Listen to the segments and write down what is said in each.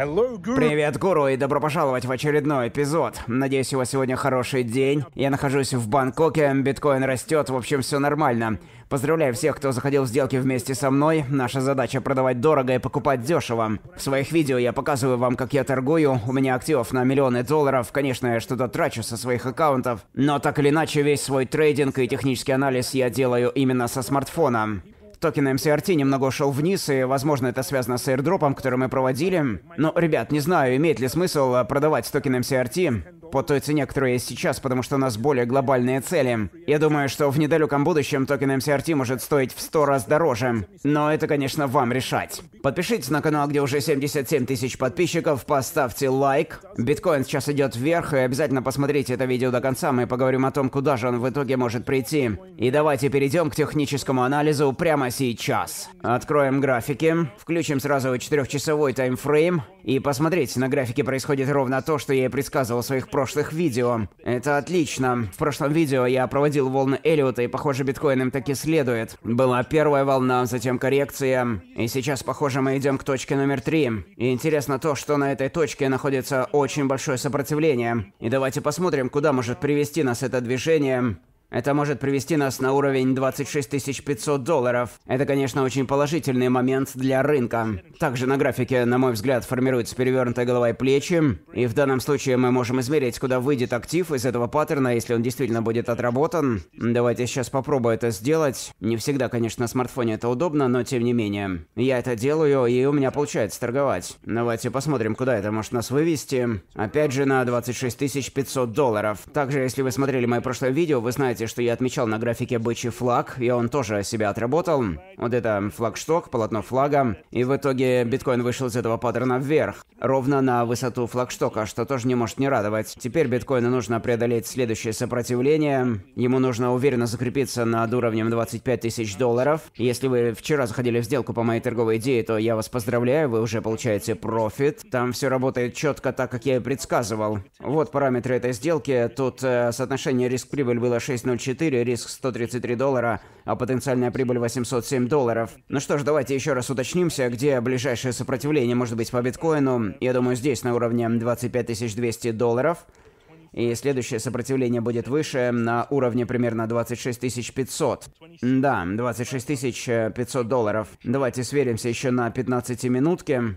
Привет, гуру, и добро пожаловать в очередной эпизод. Надеюсь, у вас сегодня хороший день. Я нахожусь в Бангкоке, биткоин растет, в общем, все нормально. Поздравляю всех, кто заходил в сделки вместе со мной. Наша задача продавать дорого и покупать дешево. В своих видео я показываю вам, как я торгую. У меня активов на миллионы долларов. Конечно, я что-то трачу со своих аккаунтов. Но так или иначе, весь свой трейдинг и технический анализ я делаю именно со смартфона. Токен MCRT немного ушел вниз, и, возможно, это связано с аирдропом, который мы проводили. Но, ребят, не знаю, имеет ли смысл э, продавать токен MCRT по той цене, которая есть сейчас, потому что у нас более глобальные цели. Я думаю, что в недалеком будущем токен MCRT может стоить в 100 раз дороже. Но это, конечно, вам решать. Подпишитесь на канал, где уже 77 тысяч подписчиков, поставьте лайк. Биткоин сейчас идет вверх, и обязательно посмотрите это видео до конца, мы поговорим о том, куда же он в итоге может прийти. И давайте перейдем к техническому анализу прямо сейчас. Откроем графики, включим сразу 4-часовой таймфрейм, и посмотрите, на графике происходит ровно то, что я и предсказывал в своих прошлых прошлых видео. Это отлично. В прошлом видео я проводил волны Эллиота, и похоже, биткоин им таки следует. Была первая волна, затем коррекция. И сейчас, похоже, мы идем к точке номер три. И интересно то, что на этой точке находится очень большое сопротивление. И давайте посмотрим, куда может привести нас это движение. Это может привести нас на уровень 26 500 долларов. Это, конечно, очень положительный момент для рынка. Также на графике, на мой взгляд, формируется перевернутая голова и плечи. И в данном случае мы можем измерить, куда выйдет актив из этого паттерна, если он действительно будет отработан. Давайте сейчас попробую это сделать. Не всегда, конечно, на смартфоне это удобно, но тем не менее. Я это делаю, и у меня получается торговать. Давайте посмотрим, куда это может нас вывести. Опять же, на 26 500 долларов. Также, если вы смотрели мое прошлое видео, вы знаете, кстати, что я отмечал на графике бычий флаг, и он тоже себя отработал. Вот это флагшток, полотно флага. И в итоге биткоин вышел из этого паттерна вверх, ровно на высоту флагштока, что тоже не может не радовать. Теперь биткоину нужно преодолеть следующее сопротивление. Ему нужно уверенно закрепиться над уровнем 25 тысяч долларов. Если вы вчера заходили в сделку по моей торговой идее, то я вас поздравляю, вы уже получаете профит. Там все работает четко так, как я и предсказывал. Вот параметры этой сделки. Тут э, соотношение риск-прибыль было 6 на 0,04, риск 133 доллара, а потенциальная прибыль 807 долларов. Ну что ж, давайте еще раз уточнимся, где ближайшее сопротивление может быть по биткоину. Я думаю, здесь на уровне 25 200 долларов. И следующее сопротивление будет выше, на уровне примерно 26 500. Да, 26 500 э, долларов. Давайте сверимся еще на 15 минутке.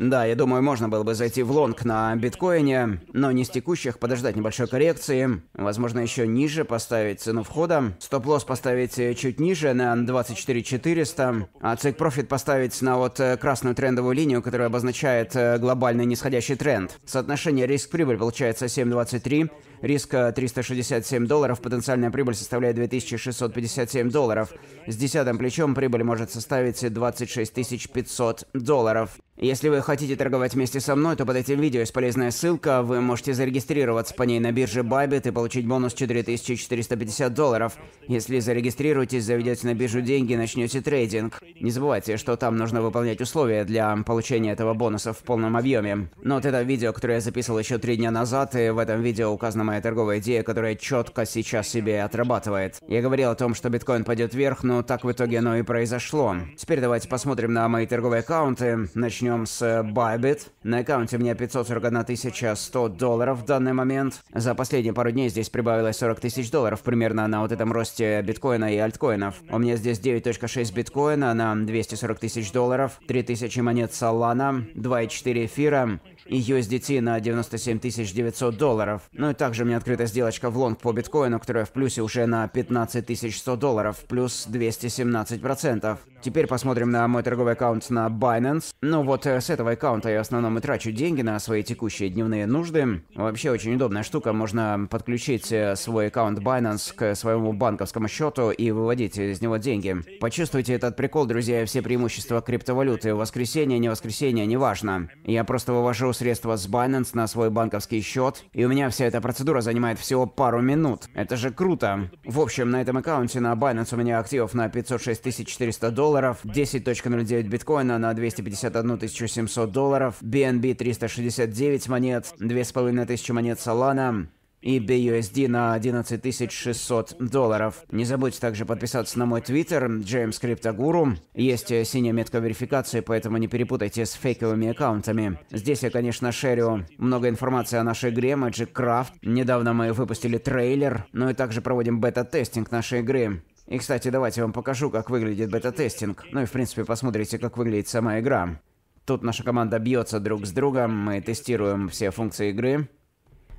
Да, я думаю, можно было бы зайти в лонг на биткоине, но не с текущих, подождать небольшой коррекции. Возможно, еще ниже поставить цену входа. Стоп-лосс поставить э, чуть ниже, на 24 400. А цик профит поставить на вот э, красную трендовую линию, которая обозначает э, глобальный нисходящий тренд. Соотношение риск-прибыль получается 7,23. Риск 367 долларов, потенциальная прибыль составляет 2657 долларов. С десятым плечом прибыль может составить 26 500 долларов. Если вы хотите торговать вместе со мной, то под этим видео есть полезная ссылка. Вы можете зарегистрироваться по ней на бирже Bybit и получить бонус 4450 долларов. Если зарегистрируетесь, заведете на биржу деньги и начнете трейдинг. Не забывайте, что там нужно выполнять условия для получения этого бонуса в полном объеме. Но вот это видео, которое я записывал еще три дня назад, и в этом видео указана моя торговая идея, которая четко сейчас себе отрабатывает. Я говорил о том, что биткоин пойдет вверх, но так в итоге оно и произошло. Теперь давайте посмотрим на мои торговые аккаунты. Начнем Начнем с э, Bybit. На аккаунте у меня 541 100 долларов в данный момент. За последние пару дней здесь прибавилось 40 тысяч долларов примерно на вот этом росте биткоина и альткоинов. У меня здесь 9.6 биткоина на 240 тысяч долларов, 3000 монет Solana, 2.4 эфира, и USDT на 97 900 долларов. Ну и также у меня открыта сделочка в лонг по биткоину, которая в плюсе уже на 15 100 долларов, плюс 217%. Теперь посмотрим на мой торговый аккаунт на Binance. Ну вот вот э, с этого аккаунта я в основном и трачу деньги на свои текущие дневные нужды. Вообще очень удобная штука, можно подключить э, свой аккаунт Binance к своему банковскому счету и выводить из него деньги. Почувствуйте этот прикол, друзья, все преимущества криптовалюты. Воскресенье, не воскресенье, неважно. Я просто вывожу средства с Binance на свой банковский счет, и у меня вся эта процедура занимает всего пару минут. Это же круто. В общем, на этом аккаунте на Binance у меня активов на 506 400 долларов, 10.09 биткоина на 251 тысяч 1700 долларов, BNB 369 монет, 2500 монет Solana, и BUSD на 11600 долларов. Не забудьте также подписаться на мой твиттер, James Crypto Guru. Есть синяя метка верификации, поэтому не перепутайте с фейковыми аккаунтами. Здесь я, конечно, шерю много информации о нашей игре Magic Craft. Недавно мы выпустили трейлер, но ну и также проводим бета-тестинг нашей игры. И, кстати, давайте я вам покажу, как выглядит бета-тестинг. Ну и, в принципе, посмотрите, как выглядит сама игра. Тут наша команда бьется друг с другом, мы тестируем все функции игры.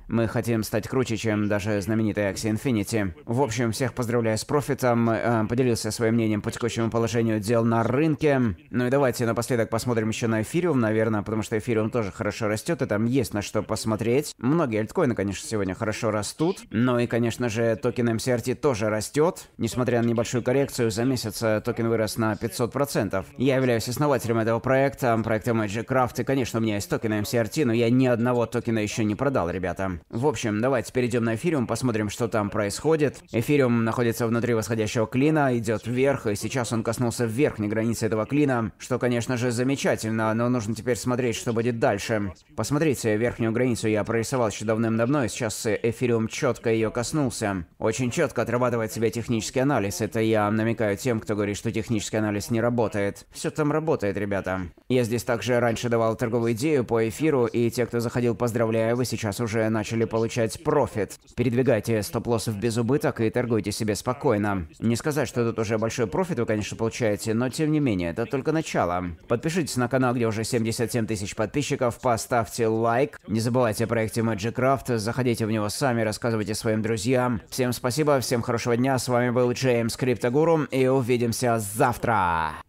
Мы хотим стать круче, чем даже знаменитая Axie Infinity. В общем, всех поздравляю с профитом. Э, поделился своим мнением по текущему положению дел на рынке. Ну и давайте напоследок посмотрим еще на эфириум, наверное, потому что эфириум тоже хорошо растет, и там есть на что посмотреть. Многие альткоины, конечно, сегодня хорошо растут. Ну и, конечно же, токен MCRT тоже растет. Несмотря на небольшую коррекцию, за месяц э, токен вырос на 500%. Я являюсь основателем этого проекта, проекта Magic Craft, и, конечно, у меня есть токены MCRT, но я ни одного токена еще не продал, ребята. В общем, давайте перейдем на Эфириум, посмотрим, что там происходит. Эфириум находится внутри восходящего клина, идет вверх, и сейчас он коснулся верхней границы этого клина, что, конечно же, замечательно, но нужно теперь смотреть, что будет дальше. Посмотрите, верхнюю границу я прорисовал еще давным-давно, и сейчас Эфириум четко ее коснулся. Очень четко отрабатывает себе технический анализ, это я намекаю тем, кто говорит, что технический анализ не работает. Все там работает, ребята. Я здесь также раньше давал торговую идею по эфиру, и те, кто заходил, поздравляю, вы сейчас уже начали начали получать профит. Передвигайте стоп-лоссы без убыток и торгуйте себе спокойно. Не сказать, что тут уже большой профит вы, конечно, получаете, но тем не менее, это только начало. Подпишитесь на канал, где уже 77 тысяч подписчиков, поставьте лайк. Не забывайте о проекте MagicCraft, заходите в него сами, рассказывайте своим друзьям. Всем спасибо, всем хорошего дня, с вами был Джеймс Криптогуру и увидимся завтра!